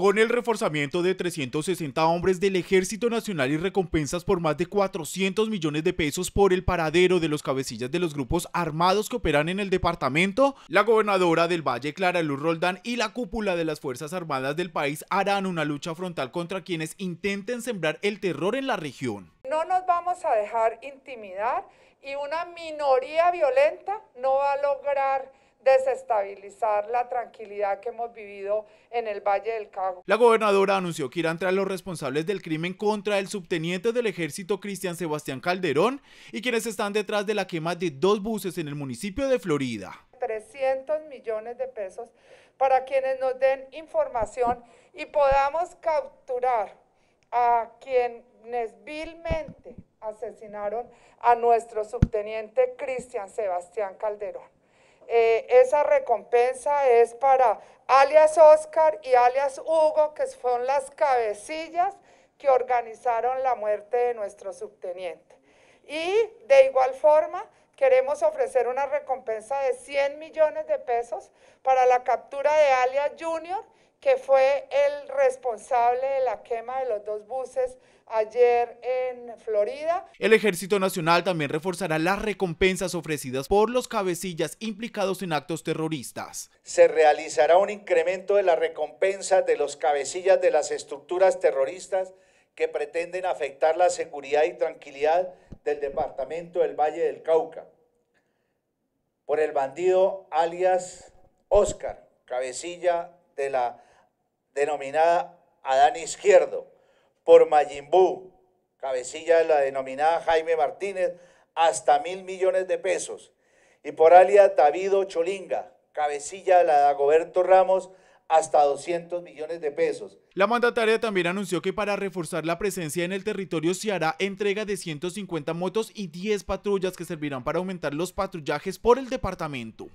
Con el reforzamiento de 360 hombres del Ejército Nacional y recompensas por más de 400 millones de pesos por el paradero de los cabecillas de los grupos armados que operan en el departamento, la gobernadora del Valle Clara Luz Roldán y la cúpula de las Fuerzas Armadas del país harán una lucha frontal contra quienes intenten sembrar el terror en la región. No nos vamos a dejar intimidar y una minoría violenta no va a lograr desestabilizar la tranquilidad que hemos vivido en el Valle del Cabo. La gobernadora anunció que irán tras los responsables del crimen contra el subteniente del ejército Cristian Sebastián Calderón y quienes están detrás de la quema de dos buses en el municipio de Florida. 300 millones de pesos para quienes nos den información y podamos capturar a quienes vilmente asesinaron a nuestro subteniente Cristian Sebastián Calderón. Eh, esa recompensa es para alias Oscar y alias Hugo, que son las cabecillas que organizaron la muerte de nuestro subteniente. Y de igual forma, queremos ofrecer una recompensa de 100 millones de pesos para la captura de alias Junior que fue el responsable de la quema de los dos buses ayer en Florida. El Ejército Nacional también reforzará las recompensas ofrecidas por los cabecillas implicados en actos terroristas. Se realizará un incremento de las recompensas de los cabecillas de las estructuras terroristas que pretenden afectar la seguridad y tranquilidad del departamento del Valle del Cauca por el bandido alias Oscar, cabecilla de la denominada Adán Izquierdo, por Mayimbú, cabecilla de la denominada Jaime Martínez, hasta mil millones de pesos, y por alias Davido Cholinga, cabecilla de la Goberto Ramos, hasta 200 millones de pesos. La mandataria también anunció que para reforzar la presencia en el territorio se hará entrega de 150 motos y 10 patrullas que servirán para aumentar los patrullajes por el departamento.